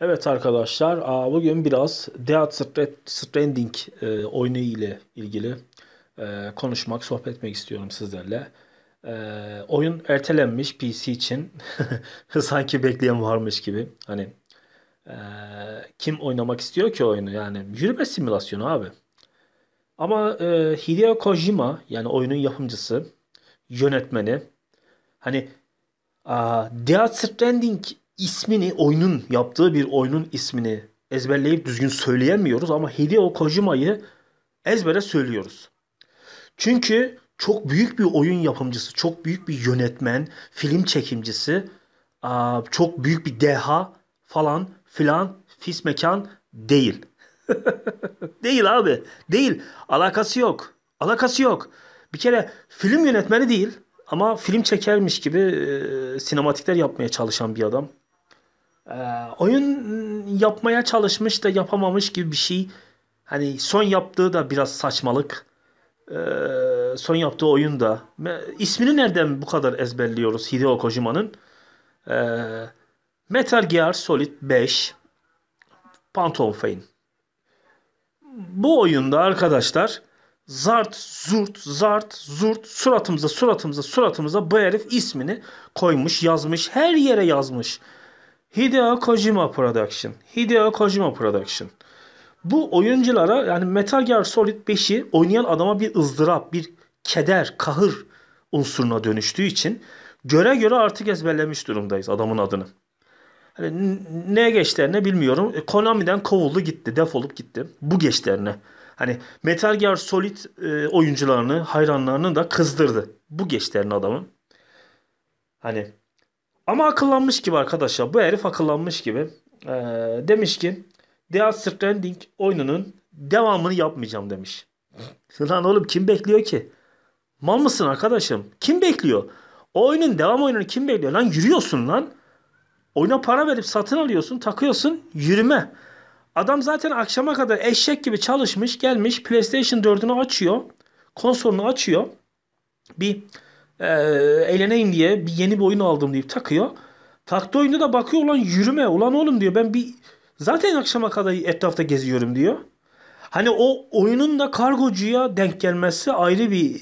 Evet arkadaşlar bugün biraz Death Stranding e, oyunu ile ilgili e, konuşmak, sohbet etmek istiyorum sizlerle. E, oyun ertelenmiş PC için sanki bekleyen varmış gibi. Hani kim oynamak istiyor ki oyunu yani yürüme simülasyonu abi. Ama Hideo Kojima yani oyunun yapımcısı, yönetmeni hani Death Stranding ismini oyunun yaptığı bir oyunun ismini ezberleyip düzgün söyleyemiyoruz ama Hideo Kojima'yı ezbere söylüyoruz. Çünkü çok büyük bir oyun yapımcısı, çok büyük bir yönetmen, film çekimcisi, çok büyük bir deha falan filan fis mekan değil. değil abi. Değil. Alakası yok. Alakası yok. Bir kere film yönetmeni değil ama film çekermiş gibi e, sinematikler yapmaya çalışan bir adam. Ee, oyun yapmaya çalışmış da yapamamış gibi bir şey. Hani son yaptığı da biraz saçmalık. Ee, son yaptığı oyun da. İsmini nereden bu kadar ezberliyoruz Hideo Kojima'nın? Ee, Metal Gear Solid 5 Phantom Pain. Bu oyunda arkadaşlar zart zurt zart zurt suratımıza suratımıza suratımıza bu herif ismini koymuş yazmış her yere yazmış. Hideo Kojima Production. Hideo Kojima Production. Bu oyunculara yani Metal Gear Solid 5'i oynayan adama bir ızdırap, bir keder, kahır unsuruna dönüştüğü için göre göre artık ezberlemiş durumdayız adamın adını. Hani ne geçtiğini bilmiyorum. E, Konami'den kovuldu gitti, defolup gitti. Bu geçtiğini. Hani Metal Gear Solid e, oyuncularını, hayranlarını da kızdırdı. Bu geçtiğini adamın. Hani ama akıllanmış gibi arkadaşlar. Bu herif akıllanmış gibi. Ee, demiş ki Death Stranding oyununun devamını yapmayacağım demiş. Lan oğlum kim bekliyor ki? Mal mısın arkadaşım? Kim bekliyor? O oyunun devam oyununu kim bekliyor? Lan yürüyorsun lan. Oyuna para verip satın alıyorsun, takıyorsun, yürüme. Adam zaten akşama kadar eşek gibi çalışmış, gelmiş PlayStation 4'ünü açıyor. Konsolunu açıyor. Bir e, eğleneyim diye bir yeni bir oyun aldım deyip takıyor. Taktığı oyunda da bakıyor ulan yürüme ulan oğlum diyor ben bir zaten akşama kadar etrafta geziyorum diyor. Hani o oyunun da kargocuya denk gelmesi ayrı bir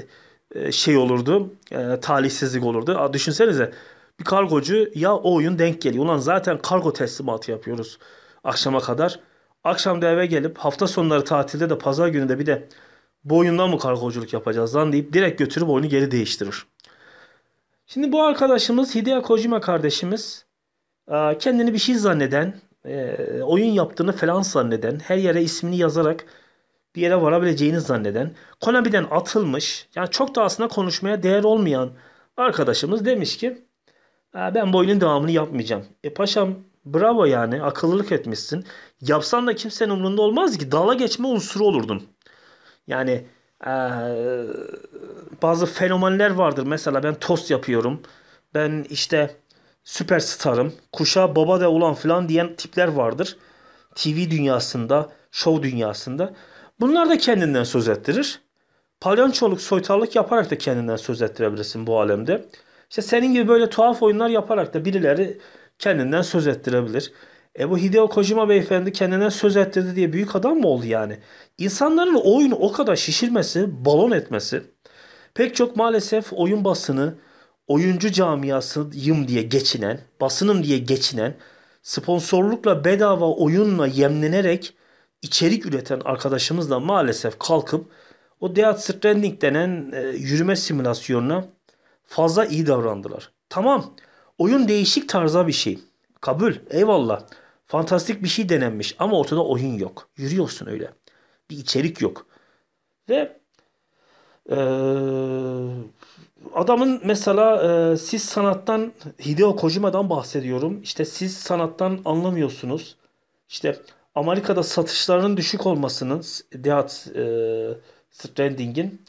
e, e şey olurdu. E, talihsizlik olurdu. A, düşünsenize bir kargocu ya o oyun denk geliyor. Ulan zaten kargo teslimatı yapıyoruz akşama kadar. Akşam da eve gelip hafta sonları tatilde de pazar günü de bir de bu oyundan mı kargoculuk yapacağız lan deyip direkt götürüp oyunu geri değiştirir. Şimdi bu arkadaşımız Hideo Kojima kardeşimiz e, kendini bir şey zanneden, e, oyun yaptığını falan zanneden, her yere ismini yazarak bir yere varabileceğini zanneden, Konami'den atılmış, yani çok da aslında konuşmaya değer olmayan arkadaşımız demiş ki e, ben bu oyunun devamını yapmayacağım. E paşam bravo yani akıllılık etmişsin. Yapsan da kimsenin umrunda olmaz ki. Dala geçme unsuru olurdun. Yani e, bazı fenomenler vardır. Mesela ben tost yapıyorum. Ben işte süperstarım. Kuşa baba da ulan falan diyen tipler vardır. TV dünyasında, show dünyasında. Bunlar da kendinden söz ettirir. Palyançoluk, soytarlık yaparak da kendinden söz ettirebilirsin bu alemde. İşte senin gibi böyle tuhaf oyunlar yaparak da birileri kendinden söz ettirebilir. E bu Hideo Kojima beyefendi kendine söz ettirdi diye büyük adam mı oldu yani? İnsanların oyunu o kadar şişirmesi, balon etmesi pek çok maalesef oyun basını, oyuncu camiasıyım diye geçinen, basınım diye geçinen, sponsorlukla bedava oyunla yemlenerek içerik üreten arkadaşımız da maalesef kalkıp o Death Stranding denen e, yürüme simülasyonuna fazla iyi davrandılar. Tamam oyun değişik tarza bir şey. Kabul eyvallah. Fantastik bir şey denenmiş ama ortada oyun yok. Yürüyorsun öyle. Bir içerik yok. Ve ee, adamın mesela e, siz sanattan Hideo Kojima'dan bahsediyorum. İşte siz sanattan anlamıyorsunuz. İşte Amerika'da satışlarının düşük olmasının Death e, Stranding'in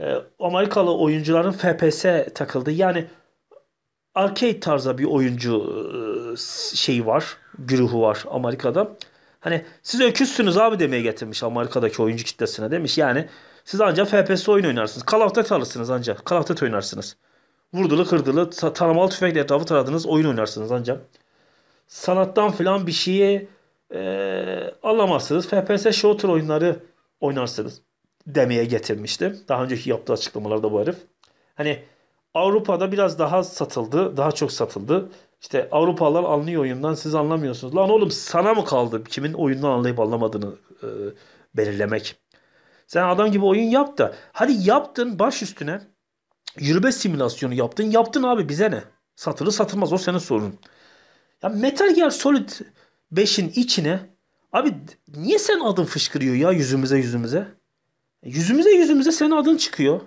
e, Amerikalı oyuncuların FPS takıldı. Yani arcade tarzda bir oyuncu e, şeyi var. Güruhu var Amerika'da. Hani siz öküzsünüz abi demeye getirmiş Amerika'daki oyuncu kitlesine demiş. Yani siz ancak FPS oyun oynarsınız. Call of Duty alırsınız ancak. Call of Duty oynarsınız. Vurdulu kırdılı taramalı tüfekle etrafı taradınız oyun oynarsınız ancak. Sanattan filan bir şeye e, alamazsınız. FPS shooter oyunları oynarsınız demeye getirmişti. Daha önceki yaptığı açıklamalarda bu herif. Hani Avrupa'da biraz daha satıldı. Daha çok satıldı. İşte Avrupalılar anlıyor oyundan siz anlamıyorsunuz. Lan oğlum sana mı kaldı kimin oyundan anlayıp anlamadığını e, belirlemek. Sen adam gibi oyun yap da hadi yaptın baş üstüne yürüme simülasyonu yaptın. Yaptın abi bize ne? Satılır satılmaz o senin sorun. Ya Metal Gear Solid 5'in içine abi niye sen adın fışkırıyor ya yüzümüze yüzümüze? Yüzümüze yüzümüze senin adın çıkıyor.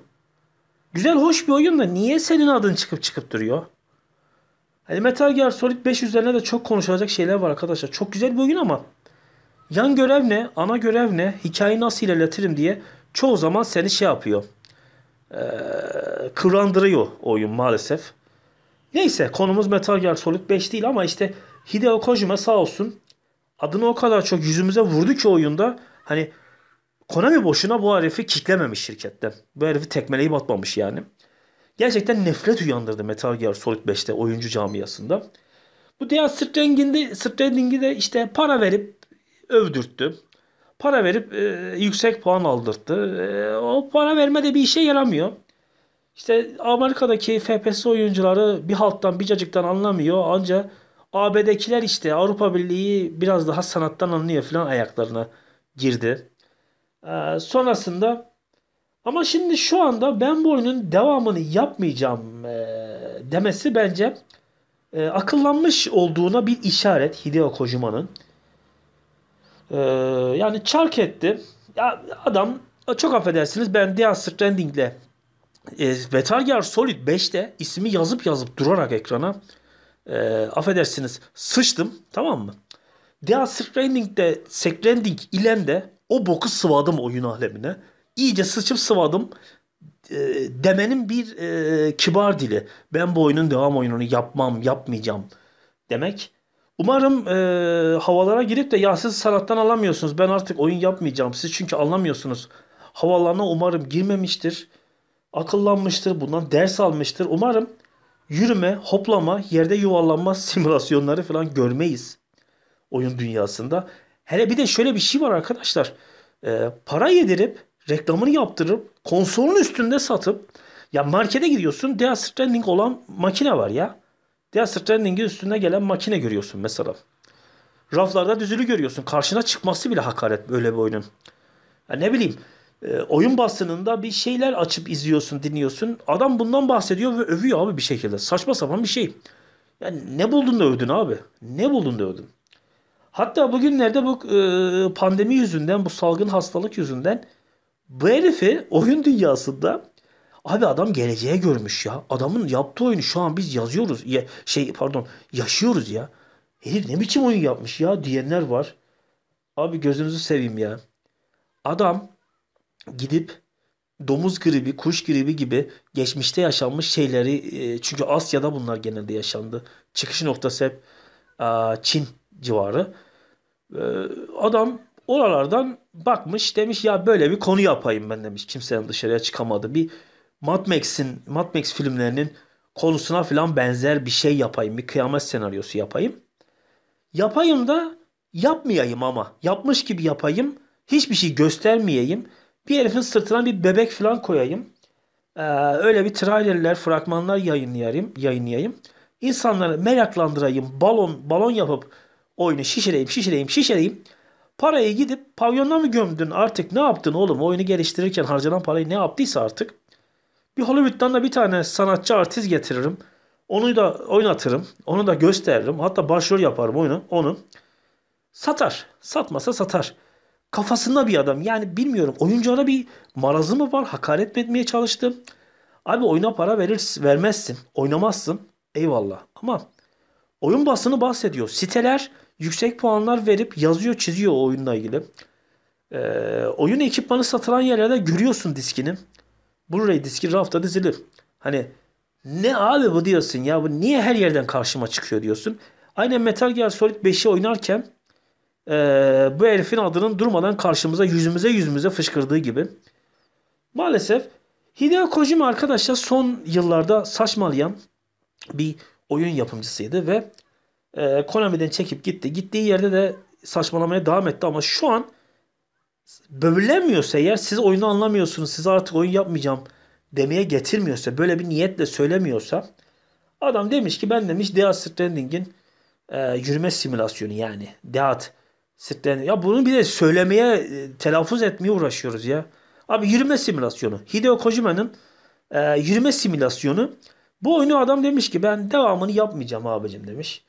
Güzel hoş bir oyun da niye senin adın çıkıp çıkıp duruyor? Hani Metal Gear Solid 5 üzerine de çok konuşulacak şeyler var arkadaşlar. Çok güzel bir oyun ama yan görev ne, ana görev ne, hikayeyi nasıl ilerletirim diye çoğu zaman seni şey yapıyor. Ee, kıvrandırıyor oyun maalesef. Neyse konumuz Metal Gear Solid 5 değil ama işte Hideo Kojima sağ olsun adını o kadar çok yüzümüze vurdu ki oyunda hani Konami boşuna bu herifi kitlememiş şirkette. Bu herifi tekmeleyip atmamış yani. Gerçekten nefret uyandırdı Metal Gear Solid 5'te oyuncu camiasında. Bu Death Stranding'i Stranding'i de işte para verip övdürttü. Para verip e, yüksek puan aldırttı. E, o para verme de bir işe yaramıyor. İşte Amerika'daki FPS oyuncuları bir halttan bir cacıktan anlamıyor. Ancak AB'dekiler işte Avrupa Birliği biraz daha sanattan anlıyor falan ayaklarına girdi. Ee, sonrasında ama şimdi şu anda ben bu oyunun devamını yapmayacağım e, demesi bence e, akıllanmış olduğuna bir işaret Hideo Kojima'nın. E, yani çark etti. Ya, adam çok affedersiniz ben Death Stranding'le e, Metal Gear Solid 5'te ismi yazıp yazıp durarak ekrana e, affedersiniz sıçtım tamam mı? Death Stranding'de Stranding ile de o boku sıvadım oyun alemine. İyice sıçıp sıvadım e, demenin bir e, kibar dili. Ben bu oyunun devam oyununu yapmam, yapmayacağım demek. Umarım e, havalara girip de ya siz sanattan alamıyorsunuz. Ben artık oyun yapmayacağım. Siz çünkü anlamıyorsunuz. Havalarına umarım girmemiştir. Akıllanmıştır. Bundan ders almıştır. Umarım yürüme, hoplama, yerde yuvarlanma simülasyonları falan görmeyiz oyun dünyasında. Hele bir de şöyle bir şey var arkadaşlar. E, para yedirip reklamını yaptırıp konsolun üstünde satıp ya markete gidiyorsun Death Stranding olan makine var ya. Death Stranding'in üstüne gelen makine görüyorsun mesela. Raflarda düzülü görüyorsun. Karşına çıkması bile hakaret böyle bir oyunun. Ya ne bileyim e, oyun basınında bir şeyler açıp izliyorsun, dinliyorsun. Adam bundan bahsediyor ve övüyor abi bir şekilde. Saçma sapan bir şey. Yani ne buldun da övdün abi? Ne buldun da övdün? Hatta bugünlerde bu e, pandemi yüzünden, bu salgın hastalık yüzünden bu herifi oyun dünyasında abi adam geleceğe görmüş ya. Adamın yaptığı oyunu şu an biz yazıyoruz. Ya, şey pardon yaşıyoruz ya. Herif ne biçim oyun yapmış ya diyenler var. Abi gözünüzü seveyim ya. Adam gidip domuz gribi, kuş gribi gibi geçmişte yaşanmış şeyleri e, çünkü Asya'da bunlar genelde yaşandı. Çıkış noktası hep Çin civarı. Ee, adam oralardan bakmış demiş ya böyle bir konu yapayım ben demiş. Kimsenin dışarıya çıkamadı. Bir Mad Max'in Mad Max filmlerinin konusuna falan benzer bir şey yapayım. Bir kıyamet senaryosu yapayım. Yapayım da yapmayayım ama. Yapmış gibi yapayım. Hiçbir şey göstermeyeyim. Bir herifin sırtına bir bebek falan koyayım. Ee, öyle bir trailerler, fragmanlar yayınlayayım. yayınlayayım. İnsanları meraklandırayım. Balon, balon yapıp oyunu şişireyim şişireyim şişireyim. Parayı gidip pavyonda mı gömdün artık ne yaptın oğlum? Oyunu geliştirirken harcanan parayı ne yaptıysa artık. Bir Hollywood'dan da bir tane sanatçı artist getiririm. Onu da oynatırım. Onu da gösteririm. Hatta başrol yaparım oyunu. Onu. Satar. Satmasa satar. Kafasında bir adam. Yani bilmiyorum. Oyunculara bir marazı mı var? Hakaret mi etmeye çalıştım? Abi oyuna para verir, vermezsin. Oynamazsın. Eyvallah. Ama Oyun basını bahsediyor. Siteler yüksek puanlar verip yazıyor çiziyor oyunla ilgili. Ee, oyun ekipmanı satılan yerlerde görüyorsun diskini. Blu-ray diski rafta dizili. Hani ne abi bu diyorsun ya bu niye her yerden karşıma çıkıyor diyorsun. Aynen Metal Gear Solid 5'i oynarken e, bu herifin adının durmadan karşımıza yüzümüze yüzümüze fışkırdığı gibi. Maalesef Hideo Kojima arkadaşlar son yıllarda saçmalayan bir oyun yapımcısıydı ve e, Konami'den çekip gitti. Gittiği yerde de saçmalamaya devam etti ama şu an bölemiyorsa eğer siz oyunu anlamıyorsunuz size artık oyun yapmayacağım demeye getirmiyorsa böyle bir niyetle söylemiyorsa adam demiş ki ben demiş Death Stranding'in e, yürüme simülasyonu yani Death Stranding ya bunu bir de söylemeye e, telaffuz etmeye uğraşıyoruz ya. Abi yürüme simülasyonu Hideo Kojima'nın e, yürüme simülasyonu bu oyunu adam demiş ki ben devamını yapmayacağım abicim demiş.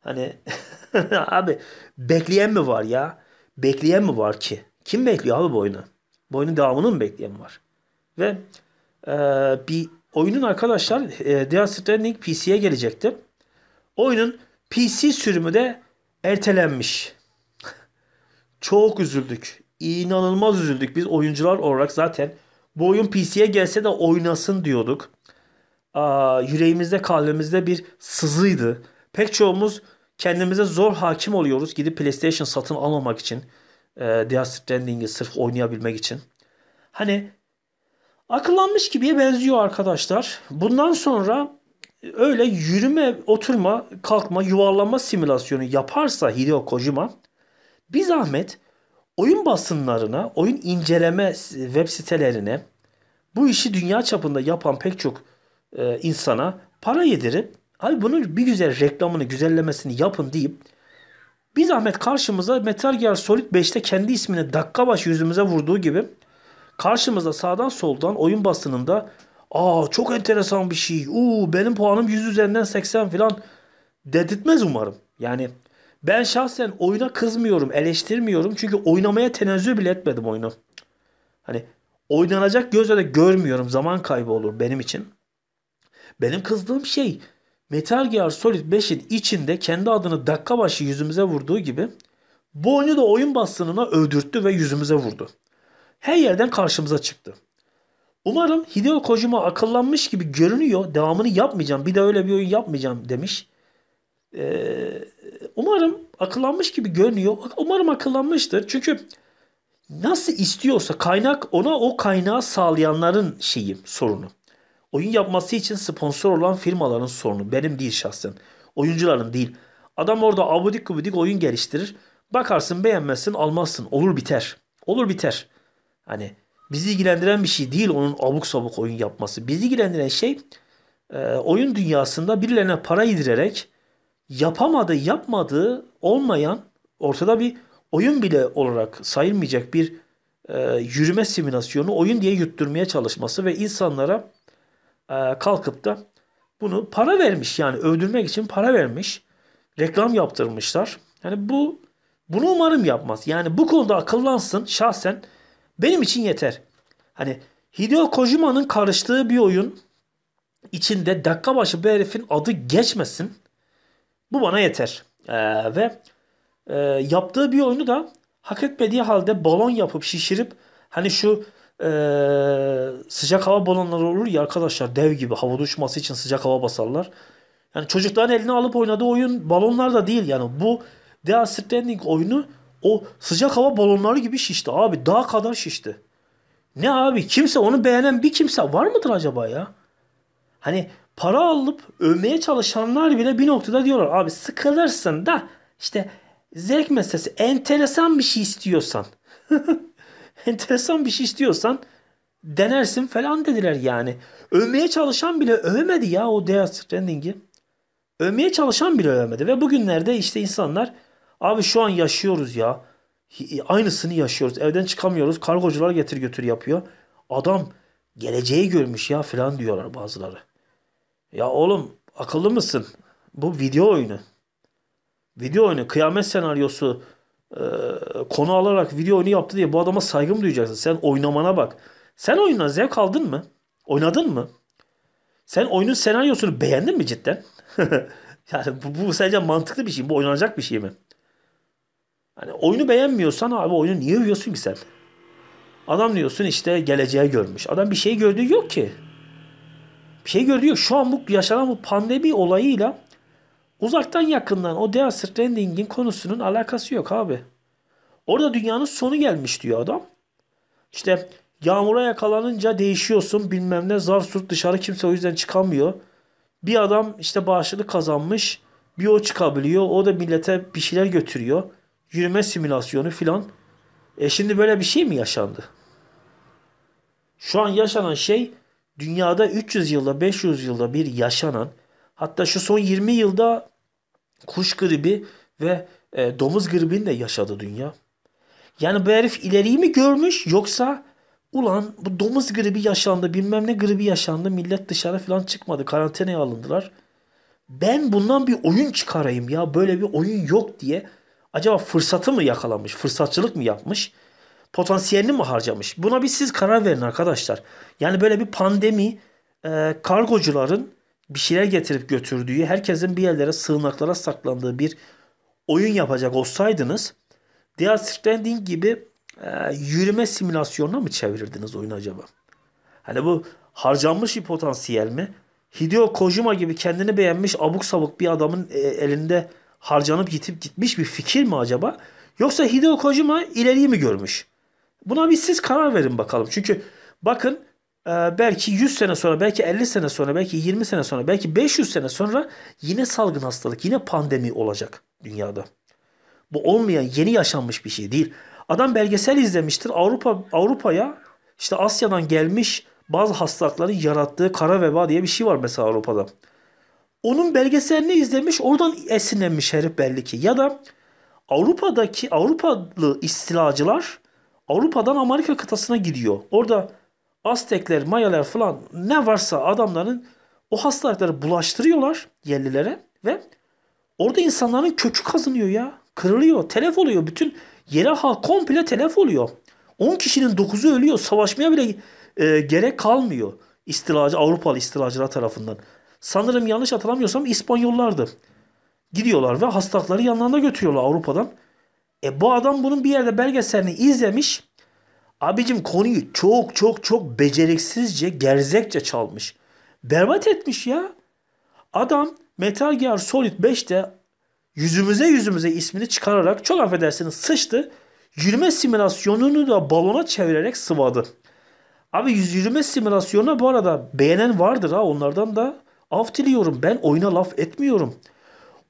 Hani abi bekleyen mi var ya? Bekleyen mi var ki? Kim bekliyor abi bu oyunu? Bu oyunun devamını mı bekleyen var? Ve e, bir oyunun arkadaşlar e, Death Stranding PC'ye gelecekti. Oyunun PC sürümü de ertelenmiş. Çok üzüldük. İnanılmaz üzüldük biz oyuncular olarak zaten. Bu oyun PC'ye gelse de oynasın diyorduk yüreğimizde kalbimizde bir sızıydı. Pek çoğumuz kendimize zor hakim oluyoruz gidip PlayStation satın almamak için. E, Death Stranding'i sırf oynayabilmek için. Hani akıllanmış gibiye benziyor arkadaşlar. Bundan sonra öyle yürüme, oturma, kalkma, yuvarlanma simülasyonu yaparsa Hideo Kojima bir zahmet oyun basınlarına, oyun inceleme web sitelerine bu işi dünya çapında yapan pek çok e, insana para yedirip abi bunun bir güzel reklamını güzellemesini yapın deyip bir zahmet karşımıza Metal Gear Solid 5'te kendi ismini dakika baş yüzümüze vurduğu gibi karşımıza sağdan soldan oyun basınında aa çok enteresan bir şey uu benim puanım 100 üzerinden 80 filan dedirtmez umarım. Yani ben şahsen oyuna kızmıyorum, eleştirmiyorum. Çünkü oynamaya tenezzül bile etmedim oyunu. Hani oynanacak gözle de görmüyorum. Zaman kaybı olur benim için. Benim kızdığım şey Metal Gear Solid 5'in içinde kendi adını dakika başı yüzümüze vurduğu gibi bu oyunu da oyun basınına övdürttü ve yüzümüze vurdu. Her yerden karşımıza çıktı. Umarım Hideo Kojima akıllanmış gibi görünüyor. Devamını yapmayacağım. Bir de öyle bir oyun yapmayacağım demiş. Ee, umarım akıllanmış gibi görünüyor. Umarım akıllanmıştır. Çünkü nasıl istiyorsa kaynak ona o kaynağı sağlayanların şeyi sorunu. Oyun yapması için sponsor olan firmaların sorunu. Benim değil şahsen. Oyuncuların değil. Adam orada abudik gubidik oyun geliştirir. Bakarsın beğenmezsin almazsın. Olur biter. Olur biter. Hani bizi ilgilendiren bir şey değil onun abuk sabuk oyun yapması. Bizi ilgilendiren şey e, oyun dünyasında birilerine para yedirerek yapamadığı, yapmadığı olmayan ortada bir oyun bile olarak sayılmayacak bir e, yürüme simülasyonu oyun diye yutturmaya çalışması ve insanlara e, kalkıp da bunu para vermiş yani öldürmek için para vermiş. Reklam yaptırmışlar. Yani bu bunu umarım yapmaz. Yani bu konuda akıllansın şahsen benim için yeter. Hani Hideo Kojima'nın karıştığı bir oyun içinde dakika başı bir herifin adı geçmesin. Bu bana yeter. Ee, ve e, yaptığı bir oyunu da hak etmediği halde balon yapıp şişirip hani şu ee, sıcak hava balonları olur ya arkadaşlar dev gibi havada uçması için sıcak hava basarlar. Yani çocukların eline alıp oynadığı oyun balonlar da değil yani bu Death Stranding oyunu o sıcak hava balonları gibi şişti abi daha kadar şişti. Ne abi kimse onu beğenen bir kimse var mıdır acaba ya? Hani para alıp övmeye çalışanlar bile bir noktada diyorlar abi sıkılırsın da işte zevk meselesi enteresan bir şey istiyorsan. enteresan bir şey istiyorsan denersin falan dediler yani. Övmeye çalışan bile övemedi ya o Death Stranding'i. Övmeye çalışan bile övemedi ve bugünlerde işte insanlar abi şu an yaşıyoruz ya. Aynısını yaşıyoruz. Evden çıkamıyoruz. Kargocular getir götür yapıyor. Adam geleceği görmüş ya falan diyorlar bazıları. Ya oğlum akıllı mısın? Bu video oyunu. Video oyunu kıyamet senaryosu ee, konu alarak video oyunu yaptı diye bu adama saygı mı duyacaksın? Sen oynamana bak. Sen oyundan zevk aldın mı? Oynadın mı? Sen oyunun senaryosunu beğendin mi cidden? yani bu, bu sence mantıklı bir şey mi? Bu oynanacak bir şey mi? Hani oyunu beğenmiyorsan abi oyunu niye uyuyorsun ki sen? Adam diyorsun işte geleceği görmüş. Adam bir şey gördüğü yok ki. Bir şey gördüğü yok. Şu an bu yaşanan bu pandemi olayıyla Uzaktan yakından o Death Stranding'in konusunun alakası yok abi. Orada dünyanın sonu gelmiş diyor adam. İşte yağmura yakalanınca değişiyorsun bilmem ne zar surt dışarı kimse o yüzden çıkamıyor. Bir adam işte bağışıklık kazanmış bir o çıkabiliyor o da millete bir şeyler götürüyor. Yürüme simülasyonu filan. E şimdi böyle bir şey mi yaşandı? Şu an yaşanan şey dünyada 300 yılda 500 yılda bir yaşanan hatta şu son 20 yılda kuş gribi ve e, domuz gribini de yaşadı dünya. Yani bu herif ileriyi mi görmüş yoksa ulan bu domuz gribi yaşandı bilmem ne gribi yaşandı millet dışarı falan çıkmadı karantinaya alındılar. Ben bundan bir oyun çıkarayım ya böyle bir oyun yok diye acaba fırsatı mı yakalamış fırsatçılık mı yapmış potansiyelini mi harcamış buna bir siz karar verin arkadaşlar. Yani böyle bir pandemi e, kargocuların bir şeyler getirip götürdüğü, herkesin bir yerlere sığınaklara saklandığı bir oyun yapacak olsaydınız Death Stranding gibi e, yürüme simülasyonuna mı çevirirdiniz oyunu acaba? Hani bu harcanmış bir potansiyel mi? Hideo Kojima gibi kendini beğenmiş abuk sabuk bir adamın e, elinde harcanıp gitip gitmiş bir fikir mi acaba? Yoksa Hideo Kojima ileriyi mi görmüş? Buna bir siz karar verin bakalım. Çünkü bakın ee, belki 100 sene sonra, belki 50 sene sonra, belki 20 sene sonra, belki 500 sene sonra yine salgın hastalık, yine pandemi olacak dünyada. Bu olmayan, yeni yaşanmış bir şey değil. Adam belgesel izlemiştir. Avrupa Avrupa'ya işte Asya'dan gelmiş bazı hastalıkların yarattığı kara veba diye bir şey var mesela Avrupa'da. Onun belgeselini izlemiş, oradan esinlenmiş herif belli ki. Ya da Avrupa'daki Avrupalı istilacılar Avrupa'dan Amerika kıtasına gidiyor. Orada Aztekler, Mayalar falan ne varsa adamların o hastalıkları bulaştırıyorlar yerlilere ve orada insanların kökü kazınıyor ya. Kırılıyor, telef oluyor. Bütün yerel halk komple telef oluyor. 10 kişinin 9'u ölüyor. Savaşmaya bile e, gerek kalmıyor. İstilacı, Avrupalı istilacılar tarafından. Sanırım yanlış hatırlamıyorsam İspanyollardı. Gidiyorlar ve hastalıkları yanlarına götürüyorlar Avrupa'dan. E bu adam bunun bir yerde belgeselini izlemiş. Abicim konuyu çok çok çok beceriksizce, gerzekçe çalmış. Berbat etmiş ya. Adam Metal Gear Solid 5'te yüzümüze yüzümüze ismini çıkararak çok affedersiniz sıçtı. Yürüme simülasyonunu da balona çevirerek sıvadı. Abi yüz yürüme simülasyonuna bu arada beğenen vardır ha onlardan da af diliyorum. Ben oyuna laf etmiyorum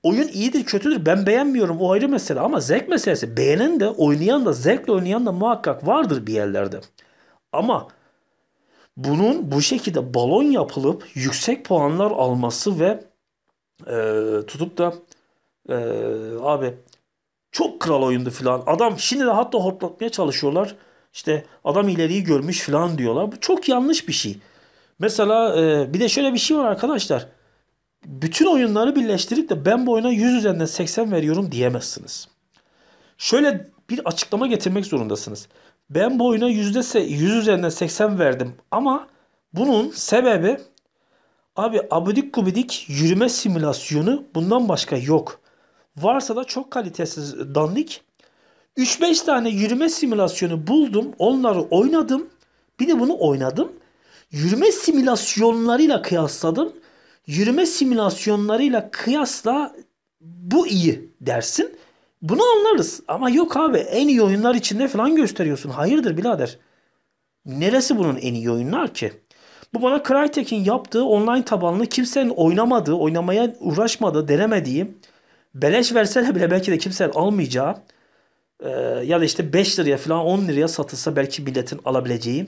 oyun iyidir kötüdür ben beğenmiyorum o ayrı mesele ama zevk meselesi. Beğenen de oynayan da zevkle oynayan da muhakkak vardır bir yerlerde. Ama bunun bu şekilde balon yapılıp yüksek puanlar alması ve e, tutup da e, abi çok kral oyundu falan. Adam şimdi de hatta hoplatmaya çalışıyorlar. İşte adam ileriyi görmüş falan diyorlar. Bu çok yanlış bir şey. Mesela e, bir de şöyle bir şey var arkadaşlar bütün oyunları birleştirip de ben bu oyuna 100 üzerinden 80 veriyorum diyemezsiniz. Şöyle bir açıklama getirmek zorundasınız. Ben bu oyuna %100 üzerinden 80 verdim ama bunun sebebi abi abidik gubidik yürüme simülasyonu bundan başka yok. Varsa da çok kalitesiz dandik. 3-5 tane yürüme simülasyonu buldum. Onları oynadım. Bir de bunu oynadım. Yürüme simülasyonlarıyla kıyasladım yürüme simülasyonlarıyla kıyasla bu iyi dersin. Bunu anlarız. Ama yok abi en iyi oyunlar içinde falan gösteriyorsun. Hayırdır birader? Neresi bunun en iyi oyunlar ki? Bu bana Crytek'in yaptığı online tabanlı kimsenin oynamadığı, oynamaya uğraşmadığı, denemediği, beleş verseler bile belki de kimsenin almayacağı e, ya da işte 5 liraya falan 10 liraya satılsa belki milletin alabileceği,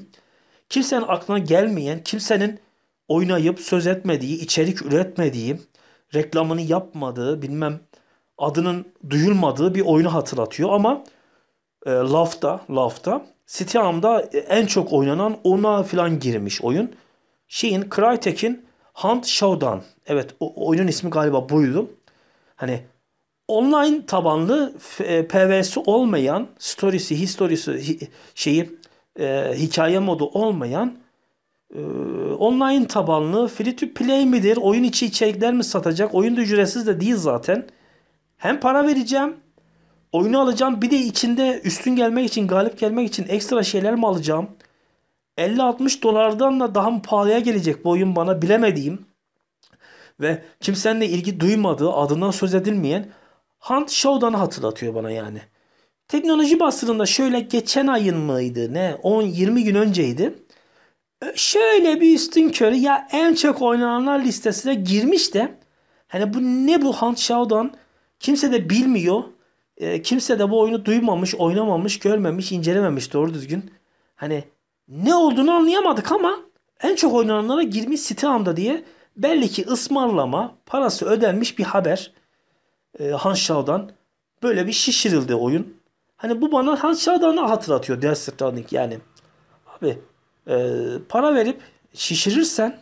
kimsenin aklına gelmeyen, kimsenin oynayıp söz etmediği, içerik üretmediği, reklamını yapmadığı, bilmem adının duyulmadığı bir oyunu hatırlatıyor ama e, lafta, lafta Steam'da e, en çok oynanan ona filan girmiş oyun. Şeyin Crytek'in Hunt Showdown. Evet o, oyunun ismi galiba buydu. Hani online tabanlı e, PvS olmayan, storiesi, historisi, hi, şeyi e, hikaye modu olmayan ee, online tabanlı free to play midir? Oyun içi içerikler mi satacak? Oyun da ücretsiz de değil zaten. Hem para vereceğim. Oyunu alacağım. Bir de içinde üstün gelmek için, galip gelmek için ekstra şeyler mi alacağım? 50-60 dolardan da daha mı pahalıya gelecek bu oyun bana bilemediğim ve kimsenin ilgi duymadığı adından söz edilmeyen Hunt Showdown'ı hatırlatıyor bana yani. Teknoloji basınında şöyle geçen ayın mıydı ne 10-20 gün önceydi şöyle bir üstün körü ya en çok oynananlar listesine girmiş de hani bu ne bu Hunt Showdown kimse de bilmiyor. E, kimse de bu oyunu duymamış, oynamamış, görmemiş, incelememiş doğru düzgün. Hani ne olduğunu anlayamadık ama en çok oynananlara girmiş site anda diye belli ki ısmarlama, parası ödenmiş bir haber. E, Hanşal'dan böyle bir şişirildi oyun. Hani bu bana Hanşal'dan'ı hatırlatıyor Death Stranding yani. Abi e, para verip şişirirsen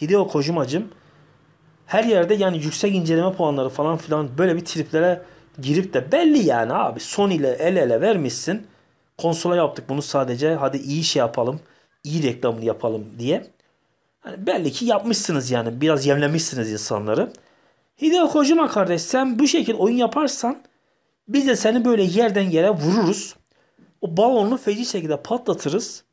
Hideo Kojima'cım her yerde yani yüksek inceleme puanları falan filan böyle bir triplere girip de belli yani abi son ile el ele vermişsin. Konsola yaptık bunu sadece hadi iyi şey yapalım iyi reklamını yapalım diye. Yani belli ki yapmışsınız yani biraz yemlemişsiniz insanları. Hideo Kojima kardeş sen bu şekilde oyun yaparsan biz de seni böyle yerden yere vururuz. O balonunu feci şekilde patlatırız.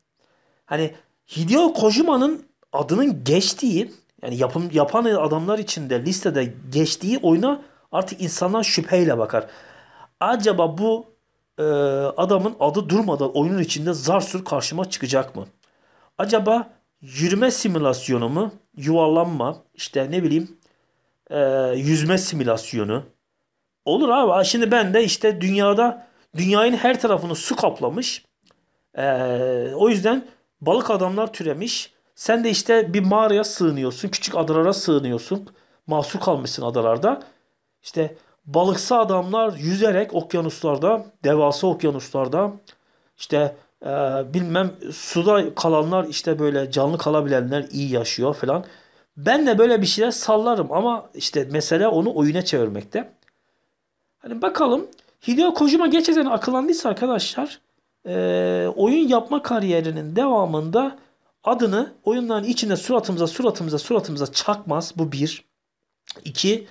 Hani Hideo Kojima'nın adının geçtiği yani yapım, yapan adamlar içinde listede geçtiği oyuna artık insanlar şüpheyle bakar. Acaba bu e, adamın adı durmadan oyunun içinde zar sür karşıma çıkacak mı? Acaba yürüme simülasyonu mu? Yuvarlanma işte ne bileyim e, yüzme simülasyonu. Olur abi. Şimdi ben de işte dünyada dünyanın her tarafını su kaplamış. E, o yüzden Balık adamlar türemiş. Sen de işte bir mağaraya sığınıyorsun. Küçük adalara sığınıyorsun. Mahsur kalmışsın adalarda. İşte balıksı adamlar yüzerek okyanuslarda, devasa okyanuslarda işte e, bilmem suda kalanlar işte böyle canlı kalabilenler iyi yaşıyor falan. Ben de böyle bir şeyler sallarım ama işte mesele onu oyuna çevirmekte. Hani bakalım Hideo Kojima geçen akıllandıysa arkadaşlar e, oyun yapma kariyerinin devamında adını oyunların içinde suratımıza suratımıza suratımıza çakmaz. Bu bir. İki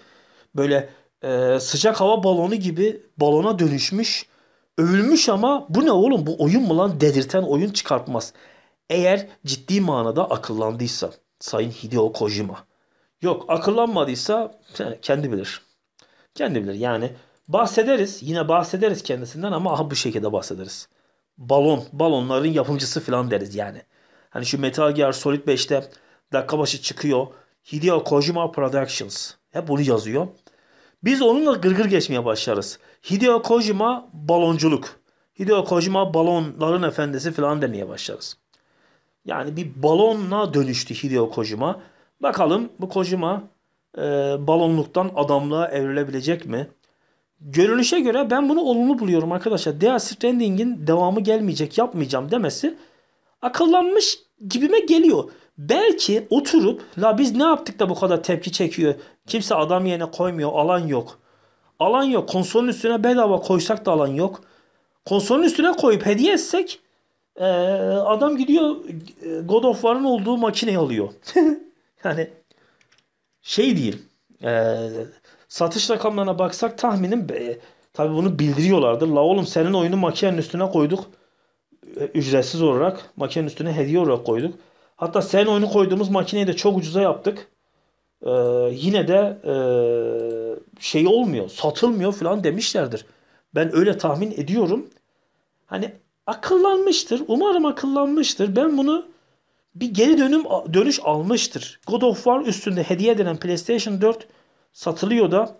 böyle e, sıcak hava balonu gibi balona dönüşmüş. Övülmüş ama bu ne oğlum bu oyun mu lan dedirten oyun çıkartmaz. Eğer ciddi manada akıllandıysa Sayın Hideo Kojima. Yok akıllanmadıysa kendi bilir. Kendi bilir yani bahsederiz yine bahsederiz kendisinden ama aha bu şekilde bahsederiz balon, balonların yapımcısı falan deriz yani. Hani şu Metal Gear Solid 5'te dakika başı çıkıyor. Hideo Kojima Productions. Hep bunu yazıyor. Biz onunla gırgır geçmeye başlarız. Hideo Kojima balonculuk. Hideo Kojima balonların efendisi falan demeye başlarız. Yani bir balonla dönüştü Hideo Kojima. Bakalım bu Kojima e, balonluktan adamlığa evrilebilecek mi? görünüşe göre ben bunu olumlu buluyorum arkadaşlar. Death Stranding'in devamı gelmeyecek yapmayacağım demesi akıllanmış gibime geliyor. Belki oturup la biz ne yaptık da bu kadar tepki çekiyor. Kimse adam yerine koymuyor. Alan yok. Alan yok. Konsolun üstüne bedava koysak da alan yok. Konsolun üstüne koyup hediye etsek adam gidiyor God of War'ın olduğu makineyi alıyor. yani şey diyeyim. Eee Satış rakamlarına baksak tahminim be, tabi bunu bildiriyorlardır. La oğlum senin oyunu makinenin üstüne koyduk. E, ücretsiz olarak makinenin üstüne hediye olarak koyduk. Hatta senin oyunu koyduğumuz makineyi de çok ucuza yaptık. Ee, yine de e, şey olmuyor, satılmıyor falan demişlerdir. Ben öyle tahmin ediyorum. Hani akıllanmıştır. Umarım akıllanmıştır. Ben bunu bir geri dönüm dönüş almıştır. God of War üstünde hediye edilen PlayStation 4 satılıyor da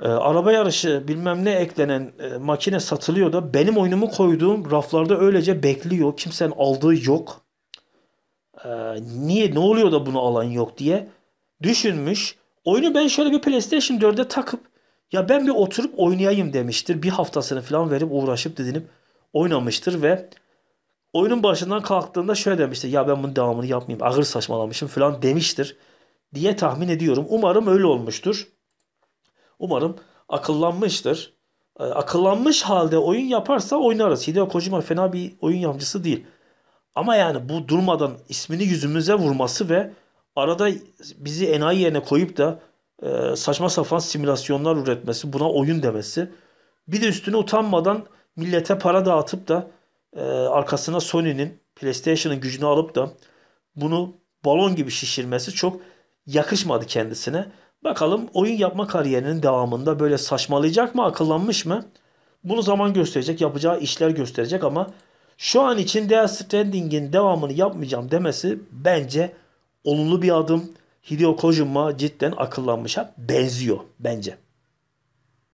e, araba yarışı bilmem ne eklenen e, makine satılıyor da benim oyunumu koyduğum raflarda öylece bekliyor. Kimsenin aldığı yok. E, niye ne oluyor da bunu alan yok diye düşünmüş. Oyunu ben şöyle bir PlayStation 4'e takıp ya ben bir oturup oynayayım demiştir. Bir haftasını falan verip uğraşıp didinip oynamıştır ve oyunun başından kalktığında şöyle demiştir. Ya ben bunun devamını yapmayayım. Ağır saçmalamışım falan demiştir diye tahmin ediyorum. Umarım öyle olmuştur. Umarım akıllanmıştır. E, akıllanmış halde oyun yaparsa oynarız. Hideo Kojima fena bir oyun yapıcısı değil. Ama yani bu durmadan ismini yüzümüze vurması ve arada bizi enayi yerine koyup da e, saçma sapan simülasyonlar üretmesi, buna oyun demesi. Bir de üstüne utanmadan millete para dağıtıp da e, arkasına Sony'nin, PlayStation'ın gücünü alıp da bunu balon gibi şişirmesi çok yakışmadı kendisine. Bakalım oyun yapma kariyerinin devamında böyle saçmalayacak mı, akıllanmış mı? Bunu zaman gösterecek, yapacağı işler gösterecek ama şu an için Death Stranding'in devamını yapmayacağım demesi bence olumlu bir adım. Hideo Kojima cidden akıllanmışa benziyor bence.